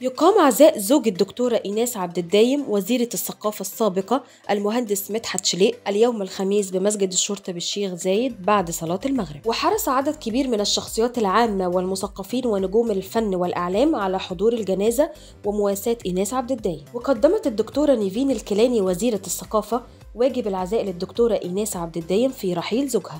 يقام عزاء زوج الدكتورة إيناس عبد الدايم وزيرة الثقافة السابقة المهندس مدحت شليق اليوم الخميس بمسجد الشرطة بالشيخ زايد بعد صلاة المغرب وحرص عدد كبير من الشخصيات العامة والمثقفين ونجوم الفن والإعلام على حضور الجنازة ومواساة إيناس عبد الدايم وقدمت الدكتورة نيفين الكيلاني وزيرة الثقافة واجب العزاء للدكتورة إيناس عبد الدايم في رحيل زوجها